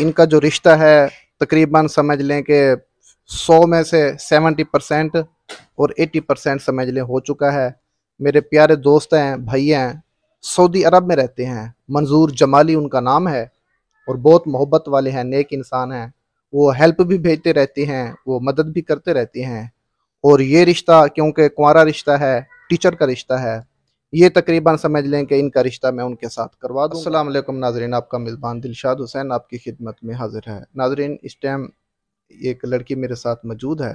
इनका जो रिश्ता है तकरीबन समझ लें कि सौ में से 70 परसेंट और एटी परसेंट समझ लें हो चुका है मेरे प्यारे दोस्त हैं भैया हैं सऊदी अरब में रहते हैं मंजूर जमाली उनका नाम है और बहुत मोहब्बत वाले हैं नेक इंसान हैं वो हेल्प भी भेजते रहते हैं वो मदद भी करते रहते हैं और ये रिश्ता क्योंकि कुंवरा रिश्ता है टीचर का रिश्ता है ये तकरीबन समझ लें कि इनका रिश्ता मैं उनके साथ करवा दूँ अल्लाम नाजरीन आपका मेज़बान दिलशाद हुसैन आपकी खिदमत में हाजिर है नाजरीन इस टाइम एक लड़की मेरे साथ मौजूद है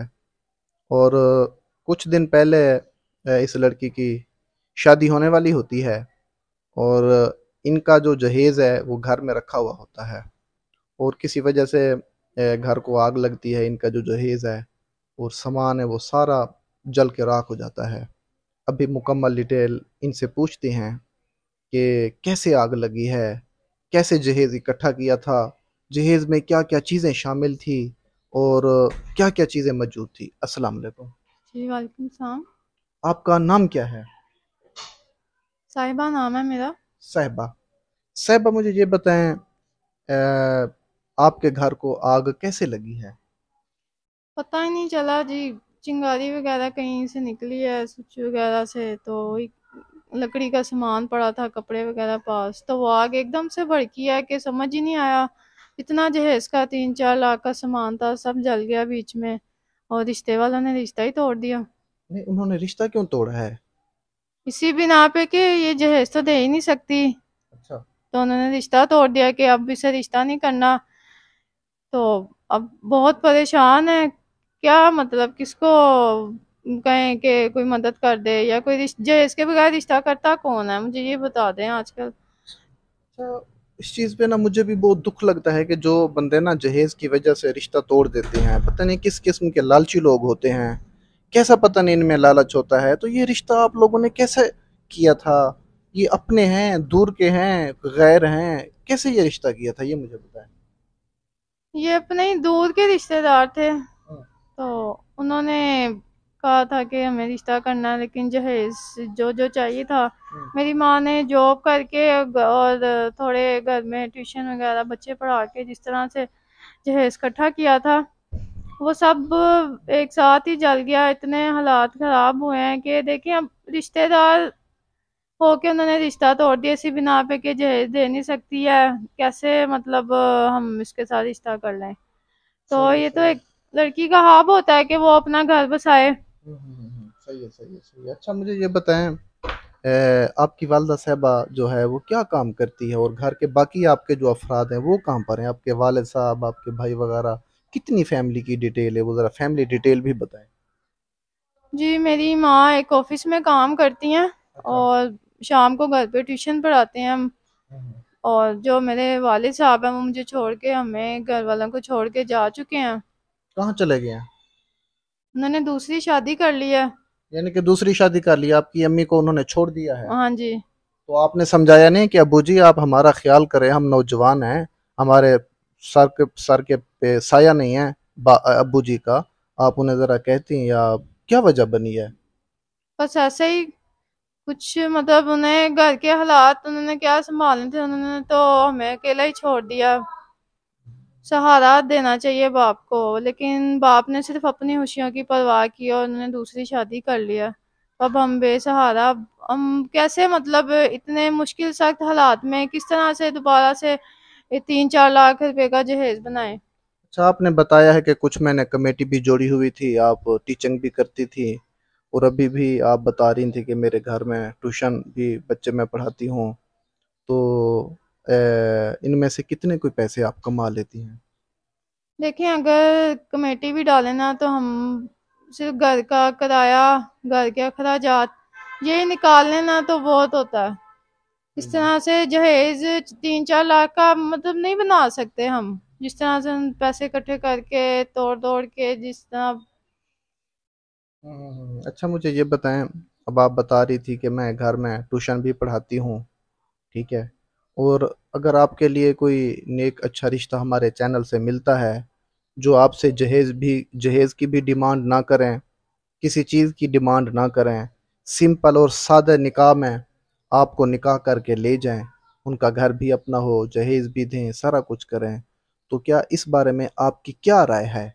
और कुछ दिन पहले इस लड़की की शादी होने वाली होती है और इनका जो जहेज़ है वो घर में रखा हुआ होता है और किसी वजह से घर को आग लगती है इनका जो जहेज़ है और सामान है वो सारा जल के राख हो जाता है अभी मुकम्मल डिटेल इनसे पूछते हैं कि कैसे आग लगी है कैसे जहेज़ इकट्ठा किया था जहेज़ में क्या क्या चीज़ें शामिल थी और क्या क्या चीज़ें मौजूद थी अस्सलाम वालेकुम जी वालेकुम सलाम आपका नाम क्या है साहिबा नाम है मेरा साहिबा साहिबा मुझे ये बताएं आपके घर को आग कैसे लगी है पता ही नहीं चला जी चिंगारी वगैरह कहीं से निकली है स्विच वगैरह से तो लकड़ी का सामान पड़ा था कपड़े वगैरह पास तो वो आग एकदम से भड़की है कि समझ ही नहीं आया इतना जहेज का तीन चार लाख का सामान था सब जल गया बीच में और रिश्ते वालों ने रिश्ता ही तोड़ दिया नहीं उन्होंने रिश्ता क्यों तोड़ा है इसी बिना पे के ये जहेज तो दे ही नहीं सकती अच्छा तो उन्होंने रिश्ता तोड़ दिया कि अब इसे रिश्ता नहीं करना तो अब बहुत परेशान है क्या मतलब किसको कहें कि कोई मदद कर दे या कोई जो इसके बगैर रिश्ता करता कौन है मुझे ये बता दें आजकल अच्छा, इस चीज़ पे ना मुझे भी बहुत दुख लगता है कि जो बंदे ना जहेज़ की वजह से रिश्ता तोड़ देते हैं पता नहीं किस किस्म के लालची लोग होते हैं कैसा पता नहीं इनमें लालच होता है तो ये रिश्ता आप लोगों ने कैसे किया था ये अपने हैं दूर के हैं गैर हैं कैसे ये रिश्ता किया था ये मुझे बताएं ये अपने ही दूर के रिश्तेदार थे तो उन्होंने कहा था कि हमें रिश्ता करना लेकिन जहेज जो जो चाहिए था हम्म। मेरी माँ ने जॉब करके और थोड़े घर में ट्यूशन वगैरह बच्चे पढ़ा के जिस तरह से जहेज इकट्ठा किया था वो सब एक साथ ही जल गया इतने हालात ख़राब हुए हैं कि देखिए अब रिश्तेदार होके उन्होंने रिश्ता तोड़ दिया इसी बिना पे कि जहेज दे नहीं सकती है कैसे मतलब हम इसके साथ रिश्ता कर लें तो ये तो एक लड़की का हाब होता है कि वो अपना घर बसाए हम्म, हम्म, हम्म, सही है सही है सही है अच्छा मुझे ये बताएं आपकी वालदा साहबा जो है वो क्या काम करती है और घर के बाकी आपके जो अफराद हैं वो कहाँ पर हैं आपके वाल साहब आपके भाई वगैरह कितनी फैमिली की डिटेल है वो ज़रा फैमिली डिटेल भी बताएं जी मेरी माँ एक ऑफिस में काम करती हैं अच्छा। और शाम को घर पे ट्यूशन पढ़ाते हैं हम और जो मेरे वाल साहब हैं वो मुझे छोड़ के हमें घर वालों को छोड़ के जा चुके हैं कहाँ चले गए उन्होंने दूसरी शादी कर ली है यानी कि दूसरी शादी कर ली आपकी अम्मी को उन्होंने छोड़ दिया है हाँ जी तो आपने समझाया नहीं कि अबू जी आप हमारा ख्याल करें हम नौजवान हैं हमारे सर के सर के पे साया नहीं है अबू जी का आप उन्हें ज़रा कहती हैं या क्या वजह बनी है बस ऐसे ही कुछ मतलब उन्हें घर के हालात उन्होंने क्या संभालने थे उन्होंने तो हमें अकेला ही छोड़ दिया सहारा देना चाहिए बाप को लेकिन बाप ने सिर्फ अपनी खुशियों की परवाह की और उन्होंने दूसरी शादी कर लिया अब हम बेसहारा हम कैसे मतलब इतने मुश्किल सख्त हालात में किस तरह से दोबारा से तीन चार लाख रुपए का जहेज बनाए अच्छा आपने बताया है कि कुछ मैंने कमेटी भी जोड़ी हुई थी आप टीचिंग भी करती थी और अभी भी आप बता रही थी कि मेरे घर में ट्यूशन भी बच्चे मैं पढ़ाती हूँ तो इनमें से कितने कोई पैसे आप कमा लेती हैं देखें अगर कमेटी भी डाले ना तो हम सिर्फ घर का किराया घर के अखराज ये निकाल लेना तो बहुत होता है इस हम्म। तरह से जहेज तीन चार लाख का मतलब नहीं बना सकते हम जिस तरह से पैसे इकट्ठे करके तोड़ तोड़ के जिस तरह हम्म, हम्म, अच्छा मुझे ये बताएं अब आप बता रही थी कि मैं घर में ट्यूशन भी पढ़ाती हूँ ठीक है और अगर आपके लिए कोई नेक अच्छा रिश्ता हमारे चैनल से मिलता है जो आपसे जहेज भी जहेज़ की भी डिमांड ना करें किसी चीज़ की डिमांड ना करें सिंपल और सादा निकाह में आपको निकाह करके ले जाएं उनका घर भी अपना हो जहेज़ भी दें सारा कुछ करें तो क्या इस बारे में आपकी क्या राय है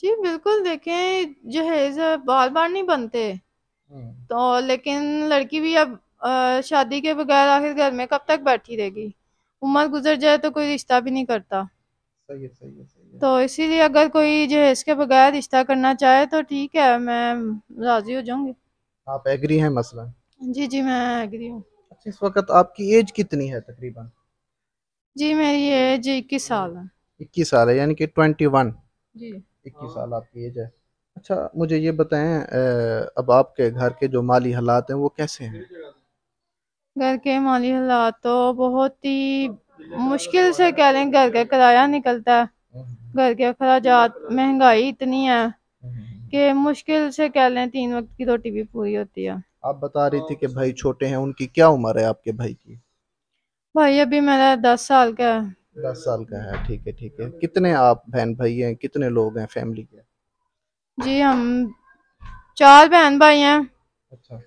जी बिल्कुल देखें जहेज बार बार नहीं बनते हम्म। तो लेकिन लड़की भी अब और शादी के बगैर आखिर घर में कब तक बैठी रहेगी उम्र गुजर जाए तो कोई रिश्ता भी नहीं करता सही है, सही है, सही है। तो इसीलिए अगर कोई जो है इसके बगैर रिश्ता करना चाहे तो ठीक है मैं राजी हो जाऊंगी आप एग्री हैं मसला जी जी मैं एग्री हूँ अच्छा इस वक्त आपकी एज कितनी है तकरीबन जी मेरी एज इक्कीस साल है इक्कीस साल है यानी कि ट्वेंटी वन जी इक्कीस साल आपकी एज है अच्छा मुझे ये बताएं अब आपके घर के जो माली हालात हैं वो कैसे हैं घर के माली हालात तो बहुत ही मुश्किल से कह लें घर का किराया निकलता है घर के अखराजात महंगाई इतनी है कि मुश्किल से कह लें तीन वक्त की रोटी भी पूरी होती है आप बता रही थी कि भाई छोटे हैं उनकी क्या उम्र है आपके भाई की भाई अभी मेरा दस साल का है दस साल का है ठीक है ठीक है कितने आप बहन भाई हैं कितने लोग हैं फैमिली के जी हम चार बहन भाई हैं अच्छा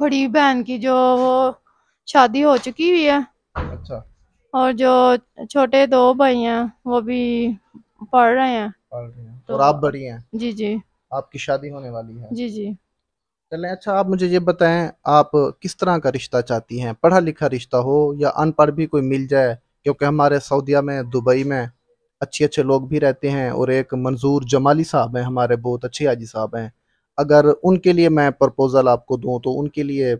बड़ी बहन की जो वो शादी हो चुकी हुई है अच्छा और जो छोटे दो भाई हैं वो भी पढ़ रहे हैं पढ़ रहे हैं तो और आप बड़ी हैं जी जी आपकी शादी होने वाली है जी जी चले अच्छा आप मुझे ये बताएं आप किस तरह का रिश्ता चाहती हैं पढ़ा लिखा रिश्ता हो या अनपढ़ भी कोई मिल जाए क्योंकि हमारे सऊदीया में दुबई में अच्छे अच्छे लोग भी रहते हैं और एक मंजूर जमाली साहब हैं हमारे बहुत अच्छे आजी साहब हैं अगर उनके लिए मैं प्रपोज़ल आपको दूं तो उनके लिए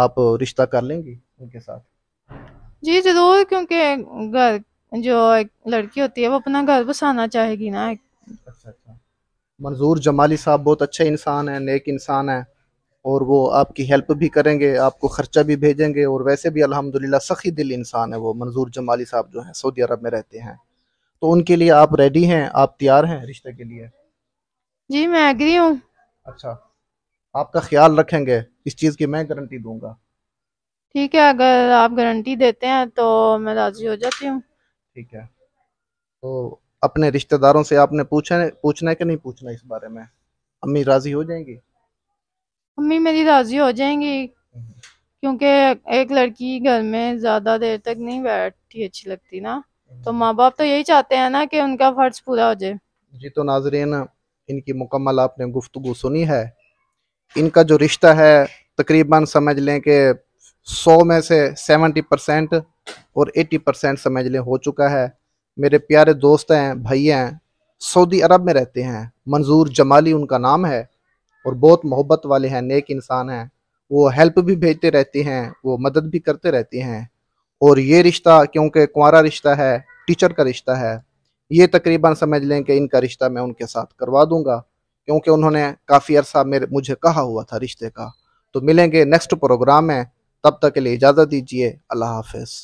आप रिश्ता कर लेंगी उनके साथ जी जरूर क्योंकि घर जो एक लड़की होती है वो अपना घर बसाना चाहेगी ना अच्छा अच्छा मंजूर जमाली साहब बहुत अच्छे इंसान है नेक इंसान है और वो आपकी हेल्प भी करेंगे आपको ख़र्चा भी भेजेंगे और वैसे भी अल्हम्दुलिल्लाह सखी दिल इंसान है वो मंजूर जमाली साहब जो हैं सऊदी अरब में रहते हैं तो उनके लिए आप रेडी हैं आप तैयार हैं रिश्ते के लिए जी मैं एग्री हूँ अच्छा आपका ख्याल रखेंगे इस चीज़ की मैं गारंटी दूंगा ठीक है अगर आप गारंटी देते हैं तो मैं राजी हो जाती हूँ ठीक है तो अपने रिश्तेदारों से आपने पूछा पूछना है कि नहीं पूछना इस बारे में अम्मी राजी हो जाएंगी अम्मी मेरी राजी हो जाएंगी क्योंकि एक लड़की घर में ज़्यादा देर तक नहीं बैठती अच्छी लगती ना तो हम्म। माँ बाप तो यही चाहते हैं ना कि उनका फर्ज पूरा हो जाए जी तो नाजरीन इनकी मुकम्मल आपने गुफ्तु सुनी है इनका जो रिश्ता है तकरीबन समझ लें कि सौ में से सेवेंटी परसेंट और एटी परसेंट समझ लें हो चुका है मेरे प्यारे दोस्त हैं भाई हैं सऊदी अरब में रहते हैं मंजूर जमाली उनका नाम है और बहुत मोहब्बत वाले हैं नेक इंसान हैं वो हेल्प भी भेजते रहते हैं वो मदद भी करते रहते हैं और ये रिश्ता क्योंकि कुंवरा रिश्ता है टीचर का रिश्ता है ये तकरीबन समझ लें कि इनका रिश्ता मैं उनके साथ करवा दूंगा क्योंकि उन्होंने काफ़ी अरसा मेरे मुझे कहा हुआ था रिश्ते का तो मिलेंगे नेक्स्ट प्रोग्राम में तब तक के लिए इजाज़त दीजिए अल्लाह हाफिज़